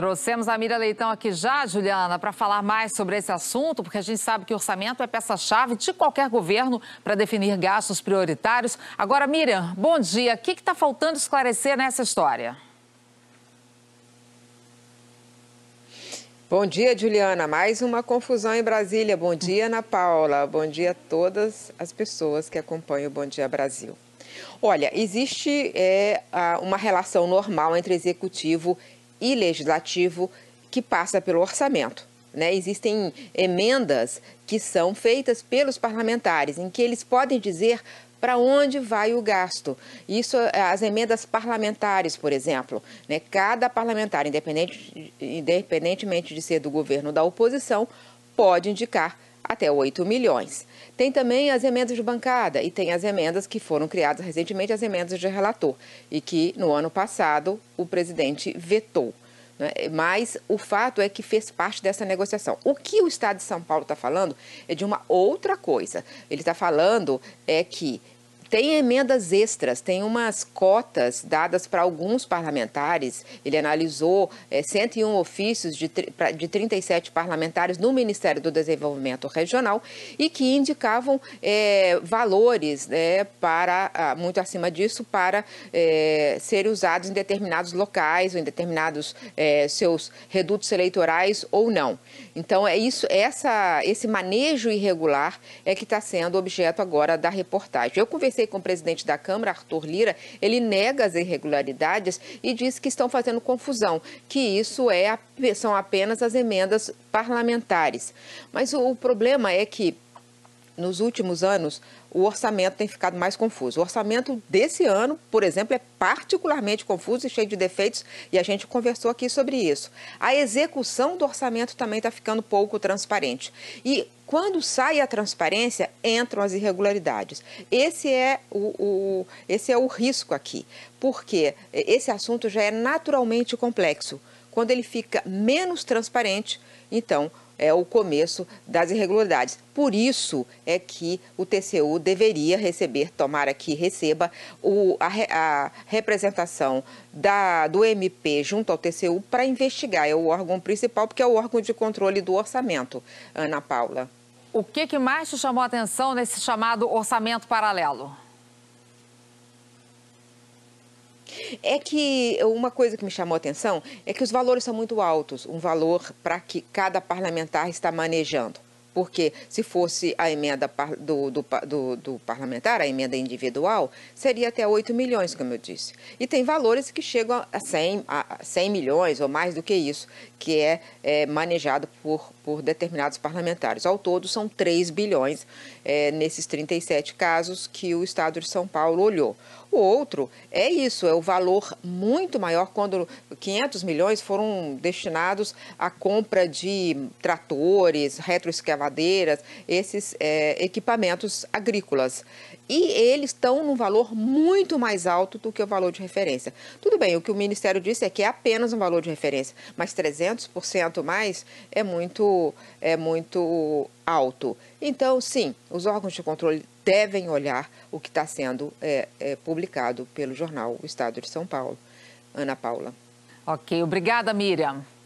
Trouxemos a Mira Leitão aqui já, Juliana, para falar mais sobre esse assunto, porque a gente sabe que orçamento é peça-chave de qualquer governo para definir gastos prioritários. Agora, Miriam, bom dia. O que está faltando esclarecer nessa história? Bom dia, Juliana. Mais uma confusão em Brasília. Bom dia, Ana Paula. Bom dia a todas as pessoas que acompanham o Bom Dia Brasil. Olha, existe é, uma relação normal entre executivo e e legislativo que passa pelo orçamento. Né? Existem emendas que são feitas pelos parlamentares, em que eles podem dizer para onde vai o gasto. Isso, as emendas parlamentares, por exemplo. Né? Cada parlamentar, independente, independentemente de ser do governo ou da oposição, pode indicar até 8 milhões. Tem também as emendas de bancada e tem as emendas que foram criadas recentemente, as emendas de relator, e que no ano passado o presidente vetou. Né? Mas o fato é que fez parte dessa negociação. O que o Estado de São Paulo está falando é de uma outra coisa. Ele está falando é que tem emendas extras, tem umas cotas dadas para alguns parlamentares. Ele analisou é, 101 ofícios de, de 37 parlamentares no Ministério do Desenvolvimento Regional e que indicavam é, valores né, para ah, muito acima disso para é, ser usados em determinados locais ou em determinados é, seus redutos eleitorais ou não. Então é isso, essa, esse manejo irregular é que está sendo objeto agora da reportagem. Eu conversei conversei com o presidente da Câmara, Arthur Lira, ele nega as irregularidades e diz que estão fazendo confusão, que isso é, são apenas as emendas parlamentares. Mas o, o problema é que nos últimos anos, o orçamento tem ficado mais confuso. O orçamento desse ano, por exemplo, é particularmente confuso e cheio de defeitos, e a gente conversou aqui sobre isso. A execução do orçamento também está ficando pouco transparente. E quando sai a transparência, entram as irregularidades. Esse é o, o, esse é o risco aqui, porque esse assunto já é naturalmente complexo. Quando ele fica menos transparente, então é, o começo das irregularidades. Por isso é que o TCU deveria receber, tomara que receba, o, a, a representação da, do MP junto ao TCU para investigar. É o órgão principal, porque é o órgão de controle do orçamento, Ana Paula. O que, que mais te chamou a atenção nesse chamado orçamento paralelo? É que uma coisa que me chamou a atenção é que os valores são muito altos, um valor para que cada parlamentar está manejando. Porque se fosse a emenda do, do, do, do parlamentar, a emenda individual, seria até 8 milhões, como eu disse. E tem valores que chegam a 100, a 100 milhões ou mais do que isso, que é, é manejado por, por determinados parlamentares. Ao todo, são 3 bilhões é, nesses 37 casos que o Estado de São Paulo olhou. O outro é isso, é o valor muito maior quando 500 milhões foram destinados à compra de tratores, retroescavadores, lavadeiras, esses é, equipamentos agrícolas. E eles estão num valor muito mais alto do que o valor de referência. Tudo bem, o que o Ministério disse é que é apenas um valor de referência, mas 300% mais é muito, é muito alto. Então, sim, os órgãos de controle devem olhar o que está sendo é, é, publicado pelo jornal O Estado de São Paulo. Ana Paula. Ok, obrigada, Miriam.